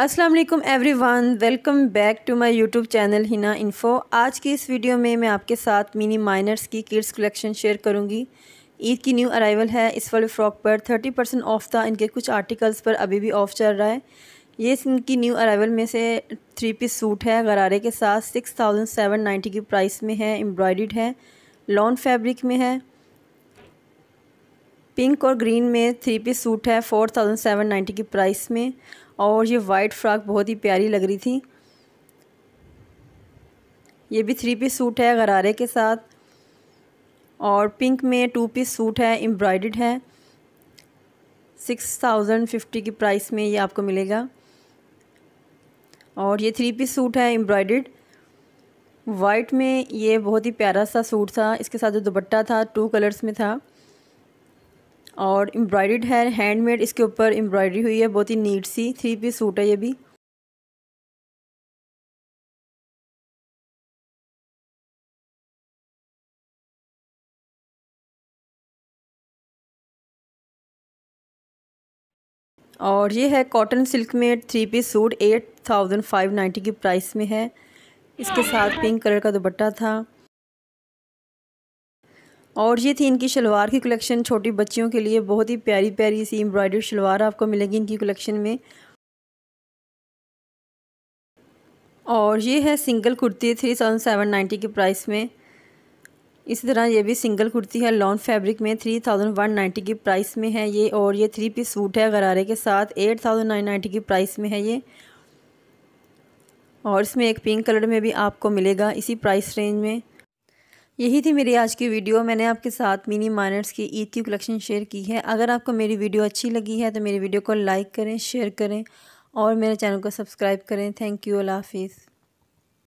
Aslam everyone welcome back to my YouTube channel Hina info आज की इस वीडियो में मैं आपके साथ मिनी माइनर्स की किड्स कलेक्शन शेयर करूंगी ईद की न्यू अराइवल है इस वाले फ़्रॉक पर 30 परसेंट ऑफ था इनके कुछ आर्टिकल्स पर अभी भी ऑफ चल रहा है ये इनकी न्यू अराइवल में से थ्री पीस सूट है गरारे के साथ सिक्स थाउजेंड सेवन नाइन्टी की प्राइस में है एम्ब्रॉयड है लॉन फैब्रिक में है पिंक और ग्रीन में थ्री पीस सूट है फोर थाउजेंड सेवन नाइन्टी की प्राइस में और ये वाइट फ्रॉक बहुत ही प्यारी लग रही थी ये भी थ्री पीस सूट है गरारे के साथ और पिंक में टू पीस सूट है एम्ब्रॉयड है सिक्स थाउजेंड फिफ्टी की प्राइस में ये आपको मिलेगा और ये थ्री पीस सूट है एम्ब्रॉयड वाइट में ये बहुत ही प्यारा सा सूट था इसके साथ जो दुपट्टा था टू कलर्स में था और एम्ब्रॉयड है हैंडमेड इसके ऊपर एम्ब्रॉयडरी हुई है बहुत ही नीट सी थ्री पीस सूट है ये भी और ये है कॉटन सिल्क में three piece suit eight thousand five ninety की प्राइस में है इसके साथ पिंक कलर का दुपट्टा था और ये थी इनकी शलवार की कलेक्शन छोटी बच्चियों के लिए बहुत ही प्यारी प्यारी सी एम्ब्रॉयडर्ड शलवार आपको मिलेगी इनकी कलेक्शन में और ये है single kurti three thousand seven ninety के प्राइस में इसी तरह ये भी सिंगल कुर्ती है लॉन्ग फैब्रिक में थ्री थाउजेंड वन नाइन्टी की प्राइस में है ये और ये थ्री पीस सूट है गरारे के साथ एट थाउजेंड नाइन नाइन्टी की प्राइस में है ये और इसमें एक पिंक कलर में भी आपको मिलेगा इसी प्राइस रेंज में यही थी मेरी आज की वीडियो मैंने आपके साथ मिनी माइनर्स की ईद की कलेक्शन शेयर की है अगर आपको मेरी वीडियो अच्छी लगी है तो मेरी वीडियो को लाइक करें शेयर करें और मेरे चैनल को सब्सक्राइब करें थैंक यू अल्लाह हाफिज़